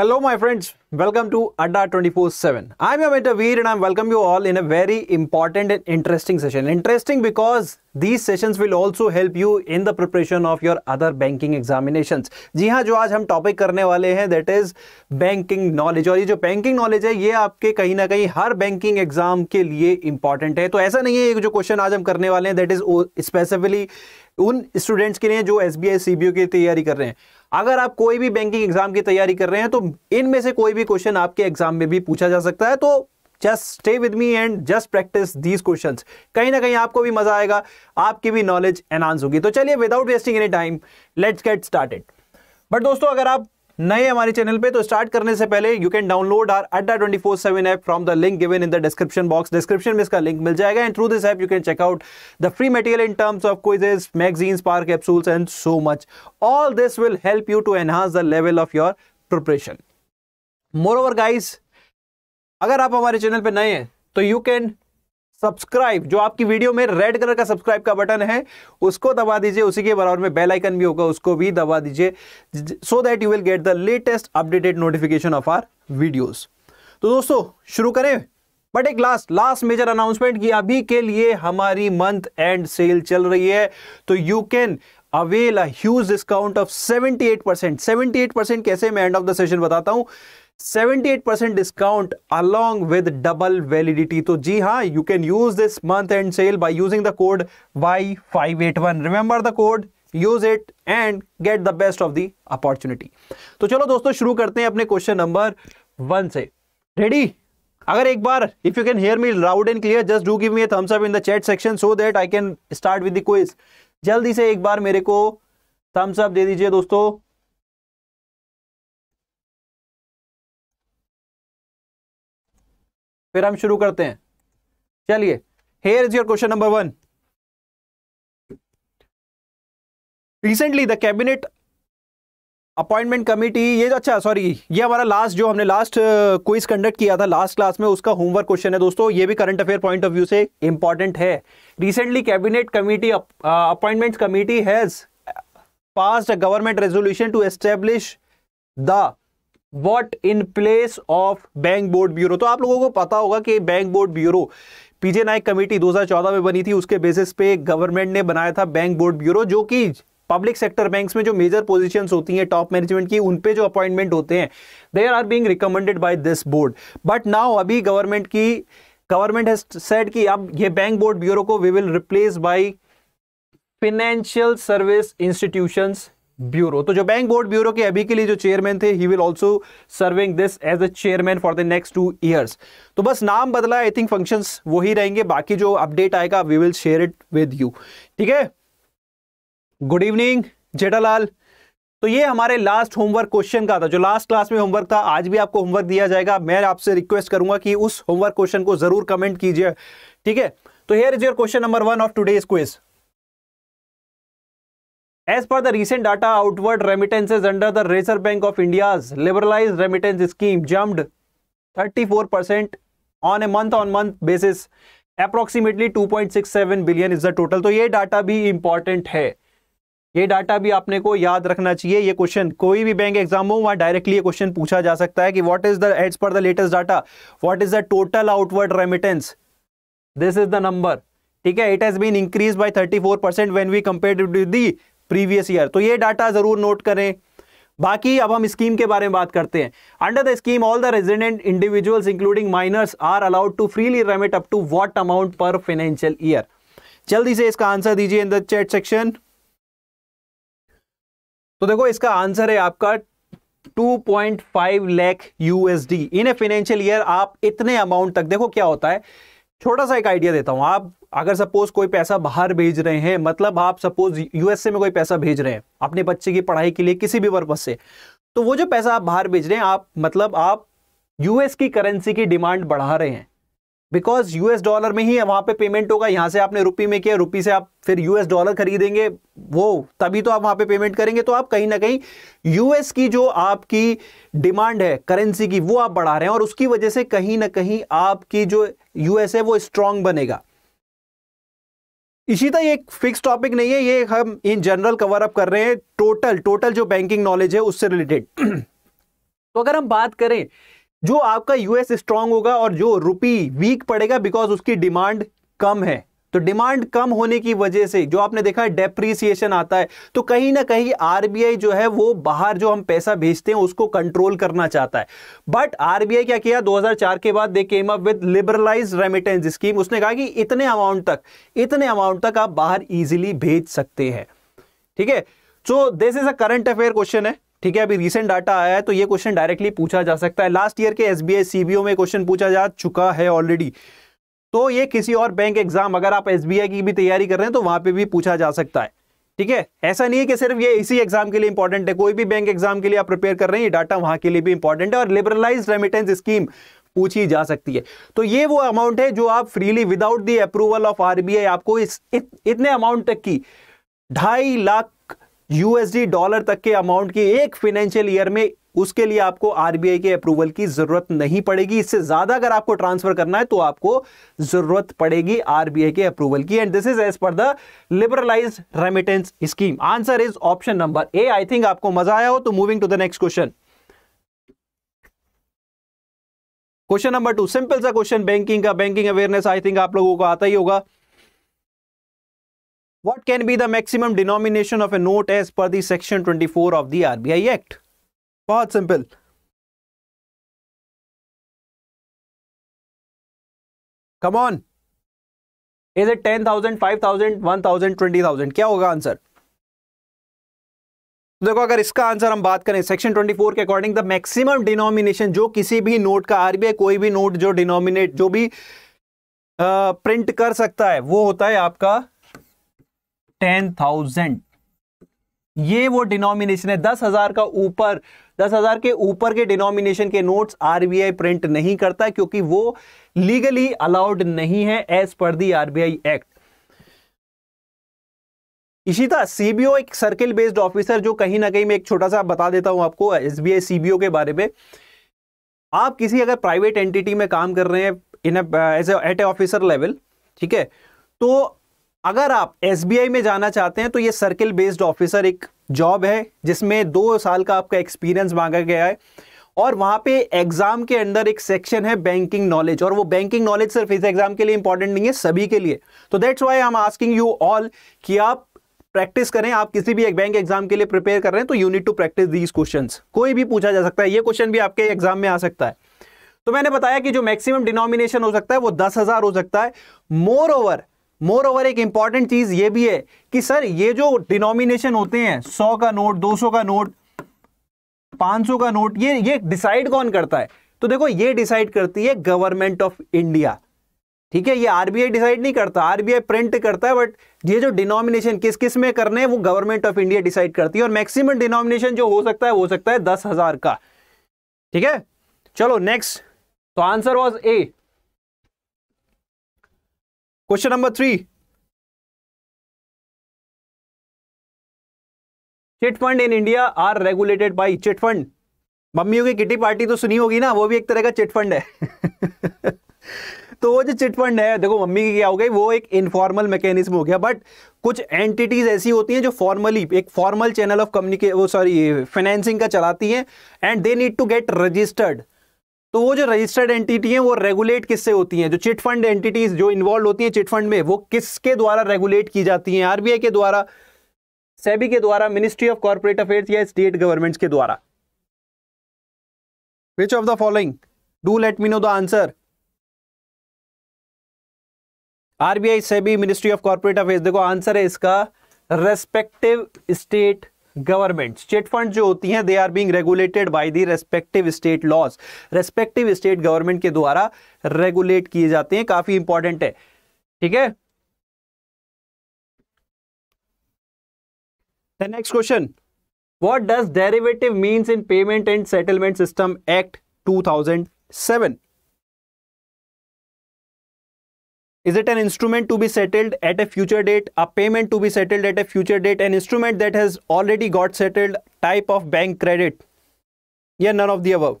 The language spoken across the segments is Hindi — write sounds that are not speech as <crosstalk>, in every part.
Hello my friends, welcome to Adda 24-7. I'm your mentor Veer and I welcome you all in a very important and interesting session. Interesting because these sessions will also help you in the preparation of your other banking examinations. जी हाँ जो आज हम टॉपिक करने वाले हैं दैट इज बैंकिंग नॉलेज और ये जो बैंकिंग नॉलेज है ये आपके कहीं ना कहीं हर बैंकिंग एग्जाम के लिए इंपॉर्टेंट है तो ऐसा नहीं है जो क्वेश्चन आज हम करने वाले हैं दैट इज स्पेसिफिकली उन स्टूडेंट्स के लिए जो S B I C B O की तैयारी कर रहे हैं अगर आप कोई भी बैंकिंग एग्जाम की तैयारी कर रहे हैं तो इनमें से कोई भी क्वेश्चन आपके एग्जाम में भी पूछा जा सकता है तो just stay with me and just practice these question कहीं ना कहीं आपको भी मजा आएगा आपकी भी नॉलेज एनहांस होगी तो चलिए without wasting any time let's get started but दोस्तों अगर आप नए हमारे चैनल पे तो स्टार्ट करने से पहले you can download our Adda twenty four seven app from the link given in the description box description में इसका लिंक मिल जाएगा and through this app you can check out the free material in terms of quizzes magazines power capsules and so much all this will help you to enhance the level of your preparation moreover guys अगर आप हमारे चैनल पर नए हैं तो यू कैन सब्सक्राइब जो आपकी वीडियो में रेड कलर का सब्सक्राइब का बटन है उसको दबा दीजिए उसी के बराबर में बेल आइकन भी होगा उसको भी दबा दीजिए so that you will get the latest updated notification of our videos तो दोस्तों शुरू करें बट एक लास्ट लास्ट मेजर अनाउंसमेंट की अभी के लिए हमारी मंथ एंड सेल चल रही है तो you can avail a discount of seventy eight percent seventy कैसे मैं एंड ऑफ द सेशन बताता हूं 78% discount along with double validity. So, ji ha, you can use this month end sale by using the code Y581. Remember the code. Use it and get the best of the opportunity तो चलो दोस्तों शुरू करते हैं अपने क्वेश्चन नंबर वन से रेडी अगर एक बार if you can hear me loud and clear just do give me thumbs up in the chat section so that I can start with the quiz जल्दी से एक बार मेरे को थम्स अप दे दीजिए दोस्तों फिर हम शुरू करते हैं चलिए here is your question number one recently the cabinet appointment committee ये अच्छा सॉरी ये हमारा लास्ट जो हमने लास्ट क्विज कंडक्ट किया था लास्ट क्लास में उसका होमवर्क क्वेश्चन है दोस्तों ये भी current affair point of view से इंपॉर्टेंट है recently cabinet committee appointment committee has passed a government resolution to establish the what in place of bank board bureau तो आप लोगों को पता होगा कि bank board bureau P J Nayak committee 2014 में बनी थी उसके बेसिस पे गवर्नमेंट ने बनाया था बैंक बोर्ड ब्यूरो जो कि पब्लिक सेक्टर बैंक्स में जो मेजर पोजीशंस होती हैं टॉप मैनेजमेंट की उन पे जो अपॉइंटमेंट होते हैं they are being recommended by this board but now अभी गवर्नमेंट की गवर्नमेंट हैज सेड कि अब ये बैंक बोर्ड ब्यूरो को we will replace by financial service institutions bureau तो जो बैंक बोर्ड ब्यूरो के अभी के लिए जो चेयरमैन थे he will also serving this as a chairman for the next two years तो बस नाम बदला आई थिंक फंक्शंस वही रहेंगे बाकी जो अपडेट आएगा we will share it with you ठीक है गुड इवनिंग जेठालाल तो ये हमारे लास्ट होमवर्क क्वेश्चन का था जो लास्ट क्लास में होमवर्क था आज भी आपको होमवर्क दिया जाएगा मैं आपसे रिक्वेस्ट करूंगा कि उस होमवर्क क्वेश्चन को जरूर कमेंट कीजिए ठीक है तो here is your question number one of today's quiz As per the recent data, outward remittances under the Reserve Bank of India's liberalized remittance scheme jumped 34% percent on a month on month basis approximately 2.67 billion is the total तो ये डाटा भी इंपॉर्टेंट है ये डाटा भी आपने को याद रखना चाहिए ये क्वेश्चन कोई भी बैंक एग्जाम हो वहाँ डायरेक्टली ये क्वेश्चन पूछा जा सकता है कि what is the as per the latest data what is the total outward remittance this is the number ठीक है it has been increase by 34 percent when we compare with the previous year तो ये डाटा जरूर नोट करें बाकी अब हम स्कीम के बारे में बात करते हैं under the scheme all the resident individuals including minors are allowed to freely remit up to what amount per financial year जल्दी से इसका आंसर दीजिए इन द चैट सेक्शन तो देखो इसका आंसर है आपका 2.5 lakh USD in a financial year आप इतने अमाउंट तक देखो क्या होता है छोटा सा एक आइडिया देता हूं आप अगर सपोज कोई पैसा बाहर भेज रहे हैं मतलब आप सपोज यूएसए में कोई पैसा भेज रहे हैं अपने बच्चे की पढ़ाई के लिए किसी भी पर्पज से तो वो जो पैसा आप बाहर भेज रहे हैं आप मतलब आप यूएस की करेंसी की डिमांड बढ़ा रहे हैं बिकॉज यूएस डॉलर में ही वहां पे पेमेंट होगा यहां से आपने रुपी में किया रुपी से आप फिर यूएस डॉलर खरीदेंगे वो तभी तो आप वहां पे पेमेंट करेंगे तो आप कहीं ना कहीं यूएस की जो आपकी डिमांड है करेंसी की वो आप बढ़ा रहे हैं और उसकी वजह से कहीं ना कहीं आपकी जो यूएस है वो स्ट्रांग बनेगा इसी तरह एक फिक्स टॉपिक नहीं है ये हम इन जनरल कवर अप कर रहे हैं टोटल टोटल जो बैंकिंग नॉलेज है उससे रिलेटेड <clears throat> तो अगर हम बात करें जो आपका यूएस स्ट्रांग होगा और जो रुपी वीक पड़ेगा बिकॉज उसकी डिमांड कम है तो डिमांड कम होने की वजह से जो आपने देखा है डेप्रीसिएशन आता है तो कहीं ना कहीं आरबीआई जो है वो बाहर जो हम पैसा भेजते हैं उसको कंट्रोल करना चाहता है बट आरबीआई क्या किया 2004 के बाद they came up with liberalise remittance scheme उसने कहा कि इतने अमाउंट तक इतने अमाउंट तक आप बाहर इजिली भेज सकते हैं ठीक है so this is a current affair question है ठीक है अभी रिसेंट डाटा आया है तो ये क्वेश्चन डायरेक्टली पूछा जा सकता है लास्ट ईयर के एसबीआई सीबीओ में क्वेश्चन पूछा जा चुका है ऑलरेडी तो ये किसी और बैंक एग्जाम अगर आप एस की भी तैयारी कर रहे हैं तो वहां पर भी पूछा जा सकता है ठीक है ऐसा नहीं है कि सिर्फ ये इसी एग्जाम के लिए इंपॉर्टेंट है कोई भी बैंक एग्जाम के लिए आप प्रिपेयर कर रहे हैं ये डाटा वहां के लिए भी इंपॉर्टेंट है और लिबरलाइज रेमिटेंस स्कीम पूछी जा सकती है तो ये वो अमाउंट है जो आप freely without the approval of RBI आपको इस इत, इतने अमाउंट तक की ढाई लाख यूएसडी डॉलर तक के अमाउंट की एक फाइनेंशियल ईयर में उसके लिए आपको आरबीआई के अप्रूवल की जरूरत नहीं पड़ेगी इससे ज्यादा अगर आपको ट्रांसफर करना है तो आपको जरूरत पड़ेगी आरबीआई के अप्रूवल की and this is as per the liberalise remittance scheme answer is option number A I think आपको मजा आया हो तो moving to the next question question number two simple सा क्वेश्चन बैंकिंग का बैंकिंग अवेयरनेस आई थिंक आप लोगों को आता ही होगा what can be the maximum denomination of a note as per the section 24 ऑफ the आरबीआई एक्ट बहुत simple come on is it ten thousand five thousand one thousand twenty thousand क्या होगा आंसर तो देखो अगर इसका आंसर हम बात करें सेक्शन 24 के अकॉर्डिंग द मैक्सिमम डिनोमिनेशन जो किसी भी नोट का आरबीआई कोई भी नोट जो डिनोमिनेट जो भी प्रिंट कर सकता है वो होता है आपका टेन थाउजेंड ये वो डिनोमिनेशन है दस हजार का ऊपर दस हजार के ऊपर के डिनोमिनेशन के नोट्स आरबीआई प्रिंट नहीं करता क्योंकि वो लीगली अलाउड नहीं है as per the RBI act तरह सीबीओ एक सर्किल बेस्ड ऑफिसर जो कहीं ना कहीं मैं एक छोटा सा बता देता हूं आपको एसबीआई सीबीओ के बारे में आप किसी अगर प्राइवेट एंटिटी में काम कर रहे हैं in as at a officer level ठीक है तो अगर आप एस में जाना चाहते हैं तो ये सर्किल बेस्ड ऑफिसर एक जॉब है जिसमें दो साल का आपका एक्सपीरियंस मांगा गया है और वहाँ पे एग्जाम के अंदर एक सेक्शन है बैंकिंग नॉलेज और वो बैंकिंग नॉलेज सिर्फ इस एग्जाम के लिए इंपॉर्टेंट नहीं है सभी के लिए तो that's why I am asking you all कि आप प्रैक्टिस करें आप किसी भी एक बैंक एग्जाम के लिए प्रिपेयर कर रहे हैं तो you need to practice these question कोई भी पूछा जा सकता है ये क्वेश्चन भी आपके एग्जाम में आ सकता है तो मैंने बताया कि जो मैक्सिमम डिनोमिनेशन हो सकता है वो दस हजार हो सकता है मोर ओवर मोर ओवर एक इंपॉर्टेंट चीज ये भी है कि सर ये जो डिनोमिनेशन होते हैं सौ का नोट दो सौ का नोट पांच सौ का नोट ये ये डिसाइड कौन करता है तो देखो ये डिसाइड करती है गवर्नमेंट ऑफ इंडिया ठीक है ये आरबीआई डिसाइड नहीं करता आरबीआई प्रिंट करता है बट ये जो डिनोमिनेशन किस किस में करने हैं वो गवर्नमेंट ऑफ इंडिया डिसाइड करती है और मैक्सिमम डिनोमिनेशन जो हो सकता है हो सकता है दस हजार का ठीक है चलो नेक्स्ट तो answer was A question number three chit fund in India are regulated by chit fund मम्मियों की किटी पार्टी तो सुनी होगी ना वो भी एक तरह का चिट फंड है <laughs> तो वो जो चिट फंड है देखो मम्मी की क्या हो गई वो एक इनफॉर्मल मैकेनिज्म हो गया बट कुछ एंटिटीज ऐसी होती हैं जो फॉर्मली एक formal channel of communicate sorry financing का चलाती हैं and they need to get registered तो वो जो रजिस्टर्ड एंटिटी है वो रेगुलेट किससे होती हैं जो चिट फंड एंटिटीज जो इन्वॉल्व होती हैं चिट फंड में वो किसके द्वारा रेगुलेट की जाती हैं आरबीआई के द्वारा सेबी के द्वारा मिनिस्ट्री ऑफ कॉर्पोरेट अफेयर्स या स्टेट गवर्नमेंट्स के द्वारा which of the following do let me know the answer RBI SEBI ministry of corporate affair देखो आंसर है इसका respective state government state fund जो होती हैं they are being regulated by the respective state laws respective state government के द्वारा रेगुलेट किए जाते हैं काफी इंपॉर्टेंट है ठीक है next question question. What derivative derivative in payment and settlement system act Act 2007? is it an instrument to be settled at a future date a payment to be settled at a future date an instrument that has already got settled type of bank credit या none of the above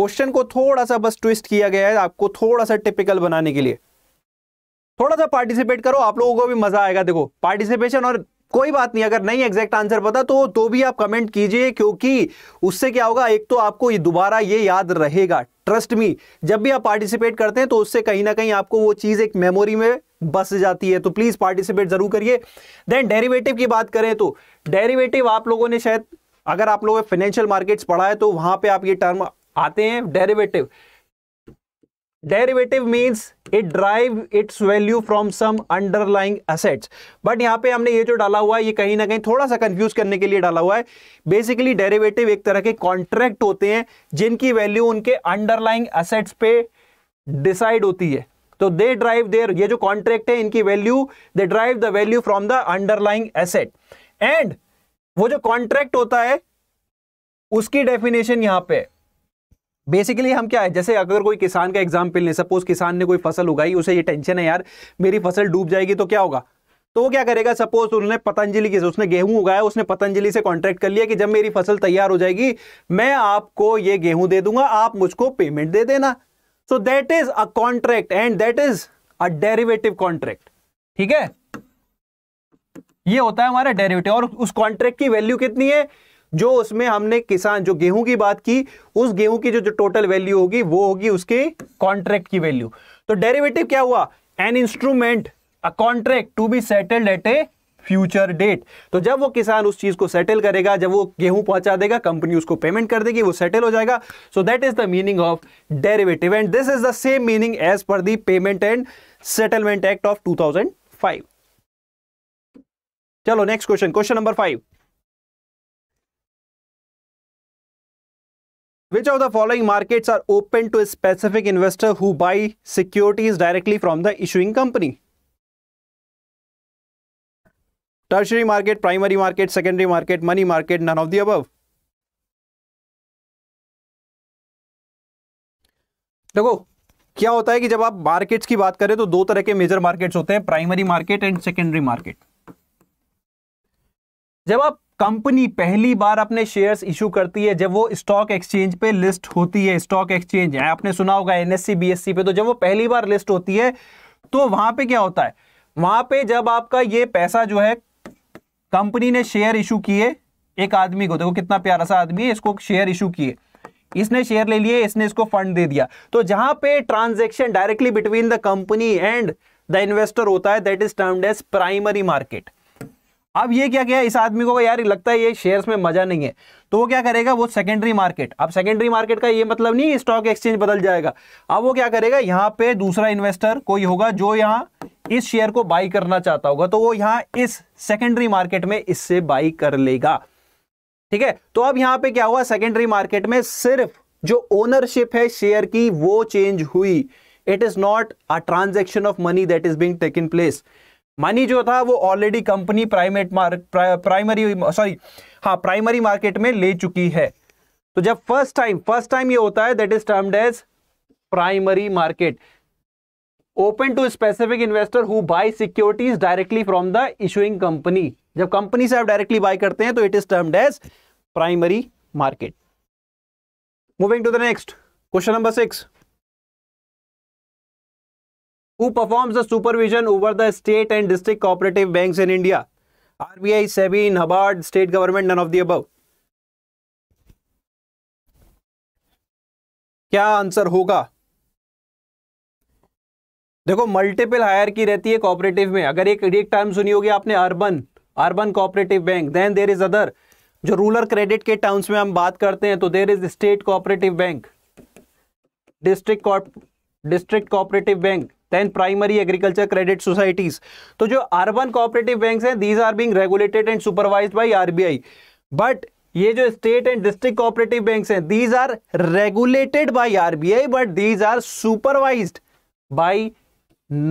question को थोड़ा सा बस ट्विस्ट किया गया है आपको थोड़ा सा टिपिकल बनाने के लिए थोड़ा सा पार्टिसिपेट करो आप लोगों को भी मजा आएगा देखो पार्टिसिपेशन और कोई बात नहीं अगर नहीं एग्जैक्ट आंसर पता तो तो भी आप कमेंट कीजिए क्योंकि उससे क्या होगा एक तो आपको दोबारा ये याद रहेगा ट्रस्ट मी जब भी आप पार्टिसिपेट करते हैं तो उससे कहीं ना कहीं आपको वो चीज़ एक मेमोरी में बस जाती है तो प्लीज़ पार्टिसिपेट जरूर करिए देन डेरिवेटिव की बात करें तो डेरिवेटिव आप लोगों ने शायद अगर आप लोगों ने फाइनेंशियल मार्केट्स पढ़ा है तो वहां पे आप ये टर्म आते हैं derivative derivative means it drive its value from some underlying assets but यहाँ पे हमने ये जो डाला हुआ है ये कहीं ना कहीं थोड़ा सा कंफ्यूज करने के लिए डाला हुआ है बेसिकली डेरिवेटिव एक तरह के कॉन्ट्रैक्ट होते हैं जिनकी वैल्यू उनके अंडरलाइंग असेट्स पे डिसाइड होती है तो दे ड्राइव देयर ये जो कॉन्ट्रैक्ट है इनकी value they drive the value from the underlying asset and वो जो कॉन्ट्रैक्ट होता है उसकी डेफिनेशन यहां पे बेसिकली हम क्या है जैसे अगर कोई किसान का एग्जाम्पल नहीं सपोज किसान ने कोई फसल उगाई उसे ये टेंशन है यार मेरी फसल डूब जाएगी तो क्या होगा तो वो क्या करेगा सपोज उन्होंने पतंजलि की उसने गेहूं उगाया उसने पतंजलि से कॉन्ट्रैक्ट कर लिया कि जब मेरी फसल तैयार हो जाएगी मैं आपको ये गेहूं दे दूंगा आप मुझको पेमेंट दे देना so that is a contract and that is a derivative contract ठीक है ये होता है हमारा डेरिवेटिव और उस कॉन्ट्रैक्ट की वैल्यू कितनी है जो उसमें हमने किसान जो गेहूं की बात की उस गेहूं की जो जो टोटल वैल्यू होगी वो होगी उसके कॉन्ट्रैक्ट की वैल्यू तो डेरिवेटिव क्या हुआ an instrument a contract to be settled at a future date तो जब वो किसान उस चीज को सेटल करेगा जब वो गेहूं पहुंचा देगा कंपनी उसको पेमेंट कर देगी वो सेटल हो जाएगा so that is the meaning of derivative and this is the same meaning as per the payment and settlement act of 2005 चलो next question question number five Which of the following markets are open to a specific investor who buy securities directly from the issuing company? Tertiary market, primary market, secondary market, money market, none of the above. देखो क्या होता है कि जब आप मार्केट्स की बात करें तो दो तरह के मेजर मार्केट्स होते हैं primary market and secondary market जब आप कंपनी पहली बार अपने शेयर्स इशू करती है जब वो स्टॉक एक्सचेंज पे लिस्ट होती है स्टॉक एक्सचेंज है आपने सुना होगा एनएससी बीएससी e, e पे तो जब वो पहली बार लिस्ट होती है तो वहां पे क्या होता है वहां पे जब आपका ये पैसा जो है कंपनी ने शेयर इशू किए एक आदमी को देखो कितना प्यारा सा आदमी है इसको शेयर इशू किए इसने शेयर ले लिए इसने इसको फंड दे दिया तो जहां पे transaction directly between the company and the investor होता है that is termed as primary market अब ये क्या किया इस आदमी को यार लगता है ये शेयर्स में मजा नहीं है तो वो क्या करेगा वो सेकेंडरी मार्केट अब सेकेंडरी मार्केट का ये मतलब नहीं स्टॉक एक्सचेंज बदल जाएगा अब वो क्या करेगा यहाँ पे दूसरा इन्वेस्टर कोई होगा जो यहाँ इस शेयर को बाई करना चाहता होगा तो वो यहाँ इस सेकेंडरी मार्केट में इससे बाई कर लेगा ठीक है तो अब यहाँ पे क्या हुआ सेकेंडरी मार्केट में सिर्फ जो ओनरशिप है शेयर की वो चेंज हुई it is not a transaction of money that is being take in place money जो था वो already company primary mark primary sorry हाँ प्राइमरी मार्केट में ले चुकी है तो जब फर्स्ट टाइम फर्स्ट टाइम ये होता है that is termed as primary market open to specific investor who buy securities directly from the issuing company जब कंपनी से आप डायरेक्टली बाय करते हैं तो it is termed as primary market moving to the next question number six who performs the supervision over the state and district cooperative banks in India? RBI, SEBI, NABARD, state government, none of the above. क्या आंसर होगा देखो मल्टीपल हायर की रहती है कॉपरेटिव में अगर एक एक टर्म सुनी होगी आपने urban urban cooperative bank then there is other जो रूरल क्रेडिट के टर्म्स में हम बात करते हैं तो there is state cooperative bank district district cooperative bank then primary agriculture credit societies तो जो अर्बन कोऑपरेटिव बैंक्स हैं these are being regulated and supervised by RBI but ये जो state and district cooperative banks हैं these are regulated by RBI but these are supervised bye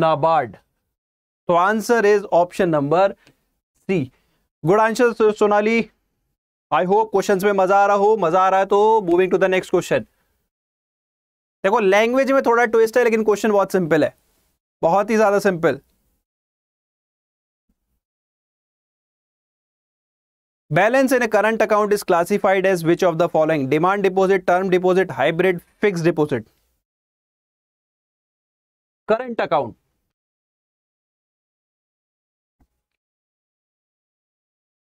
NABARD तो answer is option number C good answer Sonali I hope questions में मजा आ रहा हो मजा आ रहा है तो moving to the next question देखो लैंग्वेज में थोड़ा ट्विस्ट है लेकिन क्वेश्चन बहुत सिंपल है बहुत ही ज्यादा simple balance in a current account is classified as which of the following demand deposit term deposit hybrid fix deposit current account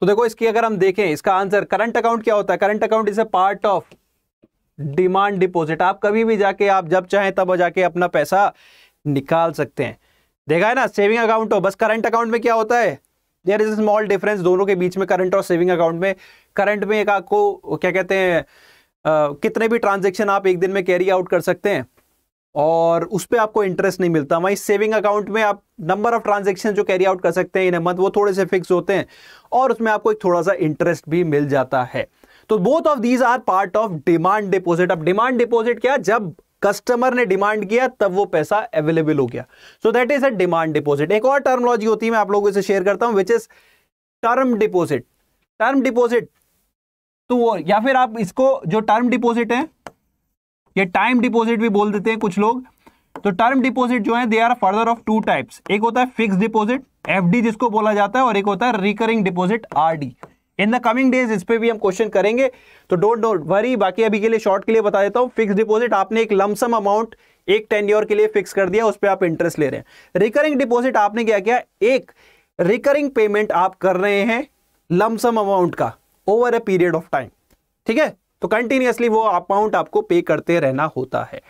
तो देखो इसकी अगर हम देखें इसका आंसर करंट अकाउंट क्या होता है current account is a part of demand deposit आप कभी भी जाके आप जब चाहें तब जाके अपना पैसा निकाल सकते हैं देखा है ना सेविंग अकाउंट हो बस करंट अकाउंट में क्या होता है देयर इज स्मॉल डिफरेंस दोनों के बीच में करंट और सेविंग अकाउंट में करंट में एक आपको क्या कहते हैं कितने भी ट्रांजेक्शन आप एक दिन में कैरी आउट कर सकते हैं और उस पर आपको इंटरेस्ट नहीं मिलता वहीं सेविंग अकाउंट में आप नंबर ऑफ ट्रांजेक्शन जो कैरी आउट कर सकते हैं इन मंथ वो थोड़े से फिक्स होते हैं और उसमें आपको एक थोड़ा सा इंटरेस्ट भी मिल जाता है तो both of these are part of demand deposit अब डिमांड डिपोजिट क्या जब कस्टमर ने डिमांड किया तब वो पैसा अवेलेबल हो गया so that is a demand deposit एक और टर्मोलॉजी होती है मैं आप लोगों से शेयर करता हूं which is term deposit term deposit तो वो या फिर आप इसको जो टर्म डिपॉजिट है ये टाइम डिपॉजिट भी बोल देते हैं कुछ लोग तो टर्म डिपॉजिट जो है they are further of two types एक होता है फिक्स डिपॉजिट एफडी जिसको बोला जाता है और एक होता है recurring deposit RD in the coming days इस पर भी हम क्वेश्चन करेंगे तो डोंट डोंट वरी बाकी अभी के लिए शॉर्ट के लिए बता देता हूं फिक्स डिपॉजिट आपने एक लमसम अमाउंट एक टेन ईयर के लिए फिक्स कर दिया उस पर आप इंटरेस्ट ले रहे हैं रिकरिंग डिपॉजिट आपने क्या किया एक रिकरिंग पेमेंट आप कर रहे हैं लमसम अमाउंट का over a period of time ठीक है तो कंटिन्यूसली वो अमाउंट आपको पे करते रहना होता है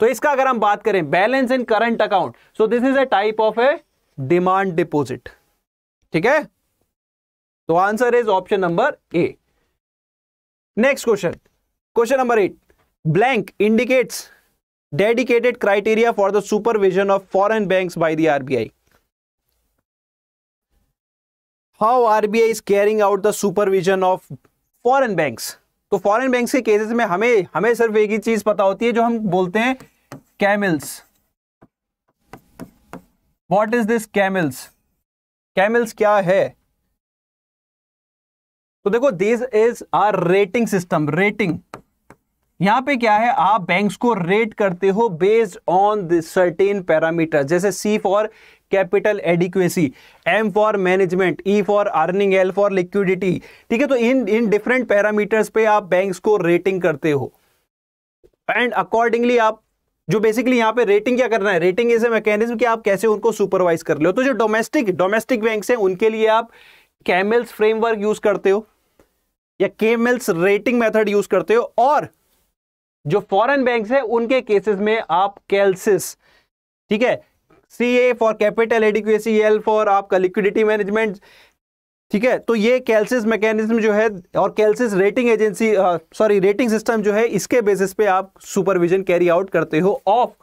तो इसका अगर हम बात करें balance in current account so this is a type of a demand deposit ठीक है तो answer is option number A next question question number eight blank indicates dedicated criteria for the supervision of foreign banks by the RBI how RBI is carrying out the supervision of foreign banks तो फॉरेन बैंक्स के केसेस में हमें हमें सिर्फ एक ही चीज पता होती है जो हम बोलते हैं CAMELS what is this CAMELS CAMELS क्या है तो देखो this is our rating system rating यहां पे क्या है आप बैंक्स को रेट करते हो बेस्ड ऑन सर्टेन पैरामीटर जैसे C for capital adequacy M for management E for earning L for liquidity ठीक है तो इन इन डिफरेंट पैरामीटर्स पे आप बैंक्स को रेटिंग करते हो एंड अकॉर्डिंगली आप जो बेसिकली यहां पे रेटिंग क्या करना है रेटिंग इज ए मैकेनिज्म कि आप कैसे उनको सुपरवाइज कर ले हो तो जो डोमेस्टिक डोमेस्टिक बैंक है उनके लिए आप कैमल्स फ्रेमवर्क यूज करते हो या के मिल्स रेटिंग मेथड यूज करते हो और जो फॉरेन बैंक है उनके केसेस में आप कैलसिस ठीक है C A for capital adequacy L for आपका लिक्विडिटी मैनेजमेंट ठीक है तो ये कैलसिस मैकेनिज्म जो है और कैलसिस rating agency sorry rating system जो है इसके बेसिस पे आप सुपरविजन कैरी आउट करते हो ऑफ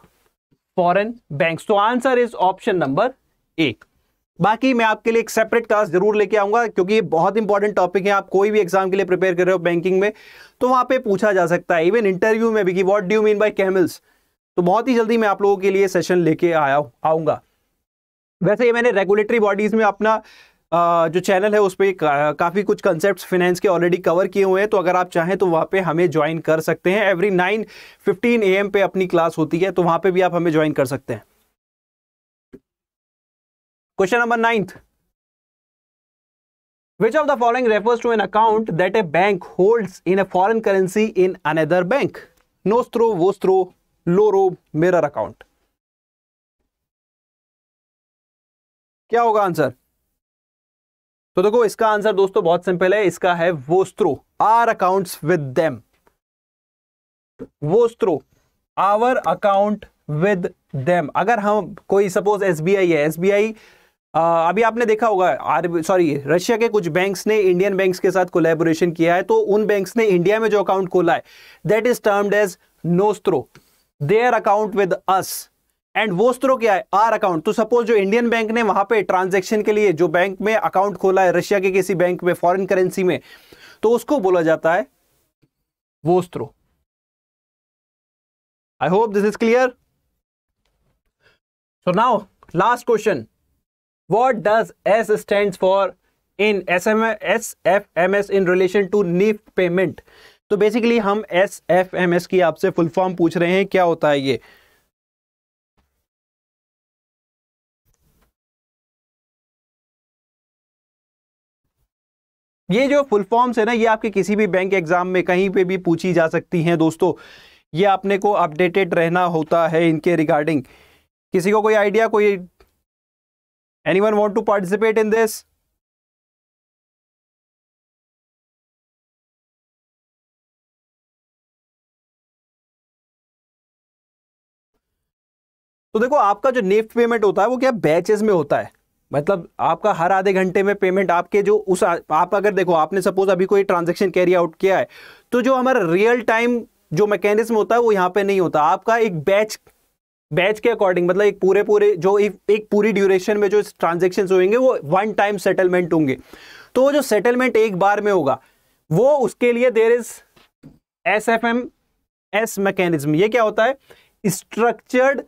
फॉरेन बैंक्स तो आंसर इज ऑप्शन नंबर एक बाकी मैं आपके लिए एक सेपरेट क्लास जरूर लेके आऊंगा क्योंकि ये बहुत इंपॉर्टेंट टॉपिक है आप कोई भी एग्जाम के लिए प्रिपेयर कर रहे हो बैंकिंग में तो वहां पे पूछा जा सकता है इवन इंटरव्यू में भी कि what do mean by CAMELS तो बहुत ही जल्दी मैं आप लोगों के लिए सेशन लेके आया आऊंगा वैसे ये मैंने रेगुलेटरी बॉडीज में अपना जो चैनल है उस पर काफ़ी कुछ कंसेप्ट फाइनेंस के ऑलरेडी कवर किए हुए हैं तो अगर आप चाहें तो वहाँ पे हमें ज्वाइन कर सकते हैं एवरी नाइन फिफ्टीन ए पे अपनी क्लास होती है तो वहाँ पे भी आप हमें ज्वाइन कर सकते हैं question number ninth which of the following refers to an account that a bank holds in a foreign currency in another bank nostro vostro low row mirror account क्या होगा आंसर तो देखो इसका आंसर दोस्तों बहुत सिंपल है इसका है vostro our account with them vostro our account with them अगर हम कोई सपोज एस बी आई है एसबीआई आ, अभी आपने देखा होगा आर सॉरी रशिया के कुछ बैंक्स ने इंडियन बैंक्स के साथ कोलैबोरेशन किया है तो उन बैंक्स ने इंडिया में जो अकाउंट खोला है that is termed as nostro their account with us and vostro क्या है आर अकाउंट तो सपोज जो इंडियन बैंक ने वहां पे ट्रांजेक्शन के लिए जो बैंक में अकाउंट खोला है रशिया के किसी बैंक में फॉरन करेंसी में तो उसको बोला जाता है vostro I hope this is clear so now last question what does S stands for in SMS, SFMS in relation to NIF payment? तो बेसिकली हम एस एफ एम एस की आपसे फुल फॉर्म पूछ रहे हैं क्या होता है ये ये जो फुल फॉर्म्स है ना ये आपके किसी भी बैंक एग्जाम में कहीं पे भी पूछी जा सकती हैं दोस्तों ये आपने को अपडेटेड रहना होता है इनके रिगार्डिंग किसी को कोई आइडिया कोई anyone want to participate in this तो देखो आपका जो नेफ्ट पेमेंट होता है वो क्या बैचेस में होता है मतलब आपका हर आधे घंटे में पेमेंट आपके जो उस आ, आप अगर देखो आपने सपोज अभी कोई ट्रांजेक्शन कैरी आउट किया है तो जो हमारा रियल टाइम जो मैकेनिज्म होता है वो यहाँ पे नहीं होता आपका एक बैच बैच के अकॉर्डिंग मतलब एक पूरे पूरे जो एक पूरी ड्यूरेशन में जो ट्रांजेक्शन होंगे वो वन टाइम सेटलमेंट होंगे तो जो सेटलमेंट एक बार में होगा वो उसके लिए there is S F M S mechanism क्या होता है स्ट्रक्चर्ड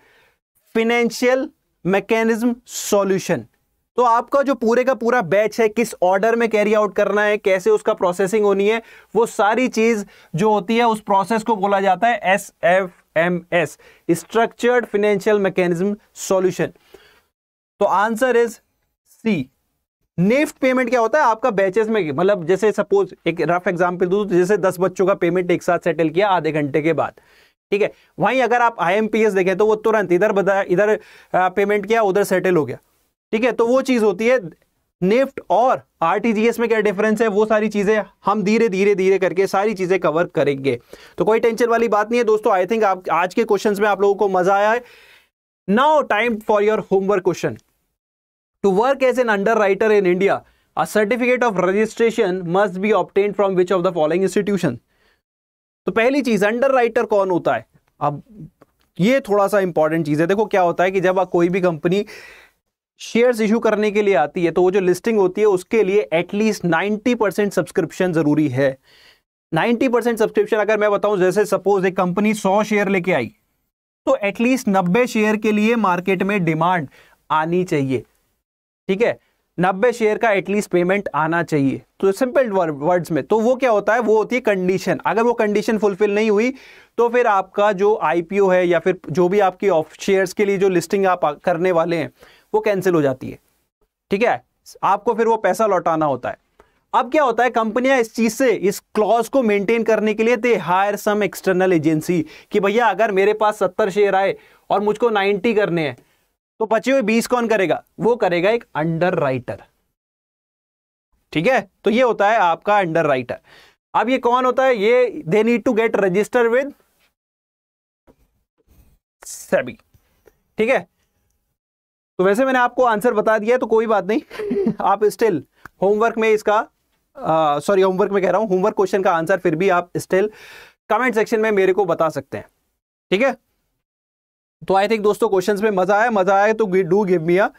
फिनेंशियल मैकेनिज्म सॉल्यूशन तो आपका जो पूरे का पूरा बैच है किस ऑर्डर में कैरी आउट करना है कैसे उसका प्रोसेसिंग होनी है वो सारी चीज जो होती है उस प्रोसेस को बोला जाता है S F M S structured financial mechanism solution तो answer is C NEFT payment क्या होता है आपका बैचेस में मतलब जैसे सपोज एक रफ एग्जांपल दू जैसे दस बच्चों का पेमेंट एक साथ सेटल किया आधे घंटे के बाद ठीक है वहीं अगर आप आईएमपीएस देखें तो वो तुरंत इधर बता इधर पेमेंट किया उधर सेटल हो गया ठीक है तो वो चीज़ होती है निफ्ट और आरटीजीएस में क्या डिफरेंस है वो सारी चीजें हम धीरे धीरे धीरे करके सारी चीजें कवर करेंगे तो कोई टेंशन वाली बात नहीं है दोस्तों आई थिंक आप आज के क्वेश्चंस में आप लोगों को मजा आया है now time for your homework question to work as an underwriter in India a certificate of registration must be obtain from which of the following institution तो पहली चीज अंडर राइटर कौन होता है अब ये थोड़ा सा इंपॉर्टेंट चीज है देखो क्या होता है कि जब आप कोई भी कंपनी शेयर्स इशू करने के लिए आती है तो वो जो लिस्टिंग होती है उसके लिए एटलीस्ट नाइन्टी परसेंट सब्सक्रिप्शन जरूरी है नाइन्टी परसेंट सब्सक्रिप्शन अगर मैं बताऊं जैसे सपोज एक कंपनी सौ शेयर लेके आई तो एटलीस्ट नब्बे शेयर के लिए मार्केट में डिमांड आनी चाहिए ठीक है नब्बे शेयर का एटलीस्ट पेमेंट आना चाहिए तो सिंपल वर्ड्स में तो वो क्या होता है वो होती है कंडीशन अगर वो कंडीशन फुलफिल नहीं हुई तो फिर आपका जो आईपीओ है या फिर जो भी आपकी ऑफ शेयर्स के लिए जो लिस्टिंग आप करने वाले हैं वो कैंसिल हो जाती है ठीक है आपको फिर वो पैसा लौटाना होता है अब क्या होता है कंपनियां इस चीज से इस क्लॉज को मेंटेन करने के लिए they hire some external agency कि भैया अगर मेरे पास सत्तर शेयर आए और मुझको नाइनटी करने हैं तो बचे हुए बीस कौन करेगा वो करेगा एक अंडर राइटर ठीक है तो ये होता है आपका अंडर राइटर अब ये कौन होता है ये they need to get register with SEBI ठीक है तो वैसे मैंने आपको आंसर बता दिया तो कोई बात नहीं <laughs> आप स्टिल होमवर्क में इसका सॉरी होमवर्क में कह रहा हूं होमवर्क क्वेश्चन का आंसर फिर भी आप स्टिल कमेंट सेक्शन में मेरे को बता सकते हैं ठीक है तो आई थिंक दोस्तों क्वेश्चन में मजा आया मजा आया तो do give me a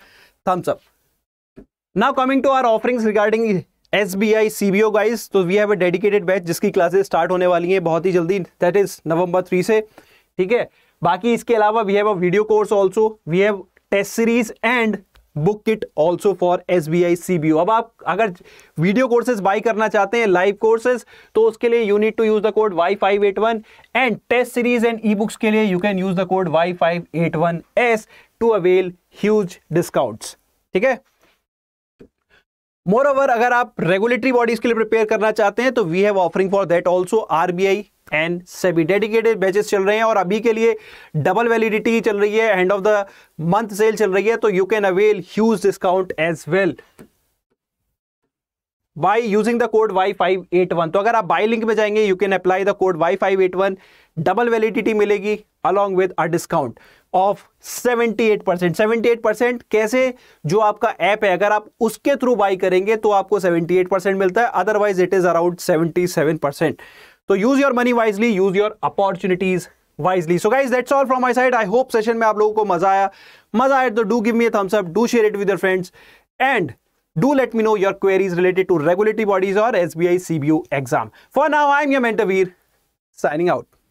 up now coming to our offering regarding S B I C B O guys तो we have a dedicated batch जिसकी क्लासेस स्टार्ट होने वाली हैं बहुत ही जल्दी दैट इज नवंबर थ्री से ठीक है बाकी इसके अलावा we have a video course also we have test series and book kit also for S B I C B O अब आप अगर वीडियो कोर्सेज बाई करना चाहते हैं लाइव कोर्सेज तो उसके लिए you need to use the code Y five eight one and test series and e books के लिए you can use the code Y five eight one as to avail huge discounts ठीक है मोर ओवर अगर आप रेगुलेटरी बॉडीज के लिए प्रिपेयर करना चाहते हैं तो we have offering for that also RBI and SEBI dedicated batches चल रहे हैं और अभी के लिए डबल वैलिडिटी चल रही है end of the month sale चल रही है तो you can avail huge discount as well by using the code Y five eight one तो अगर आप बाई लिंक में जाएंगे you can apply the code Y five eight one double validity मिलेगी along with a discount of 78 percent seventy eight percent कैसे जो आपका ऐप है अगर आप उसके थ्रू बाई करेंगे तो आपको 78 परसेंट मिलता है otherwise it is around 77 percent तो use your money wisely use your opportunities wisely so guys that's all from my side I hope session में आप लोगों को मजा आया मजा आया तो do give me thumbs up do share it with your friends and do let me know your queries related to regulatory bodies or SBI CBU exam. For now, I'm your mentor Veer, signing out.